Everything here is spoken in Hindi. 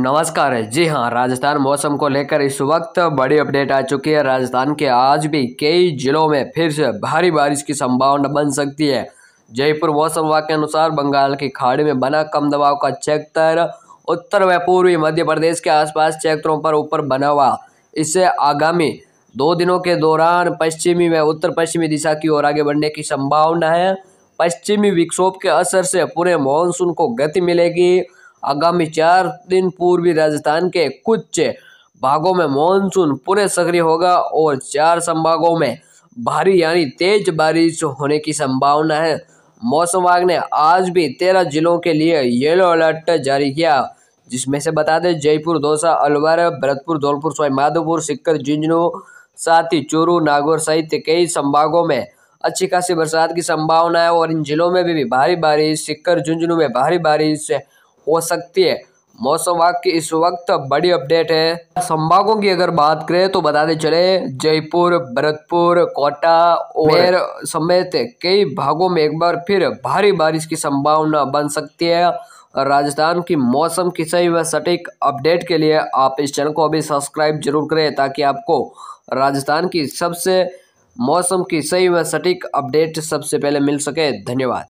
नमस्कार जी हाँ राजस्थान मौसम को लेकर इस वक्त बड़ी अपडेट आ चुकी है राजस्थान के आज भी कई जिलों में फिर से भारी बारिश की संभावना बन सकती है जयपुर मौसम विभाग के अनुसार बंगाल की खाड़ी में बना कम दबाव का क्षेत्र उत्तर व पूर्वी मध्य प्रदेश के आसपास क्षेत्रों पर ऊपर बना हुआ इससे आगामी दो दिनों के दौरान पश्चिमी व उत्तर पश्चिमी दिशा की ओर आगे बढ़ने की संभावना है पश्चिमी विक्षोभ के असर से पूरे मानसून को गति मिलेगी आगामी चार दिन पूर्वी राजस्थान के कुछ भागों में मानसून पूरे सक्रिय होगा और चार संभागों में भारी यानी तेज बारिश होने की संभावना है मौसम विभाग ने आज भी तेरह जिलों के लिए येलो अलर्ट जारी किया जिसमें से बता दें जयपुर दौसा अलवर भरतपुर धौलपुर सवाईमाधोपुर सिक्कर झुंझुनू साथ ही चूरू नागौर सहित कई संभागों में अच्छी खासी बरसात की संभावना है और इन जिलों में भी, भी भारी बारिश सिक्कर झुंझुनू में भारी बारिश हो सकती है मौसम विभाग की इस वक्त बड़ी अपडेट है संभागों की अगर बात करें तो बताते चले जयपुर भरतपुर कोटा और समेत कई भागों में एक बार फिर भारी बारिश की संभावना बन सकती है राजस्थान की मौसम की सही व सटीक अपडेट के लिए आप इस चैनल को अभी सब्सक्राइब जरूर करें ताकि आपको राजस्थान की सबसे मौसम की सही व सटीक अपडेट सबसे पहले मिल सके धन्यवाद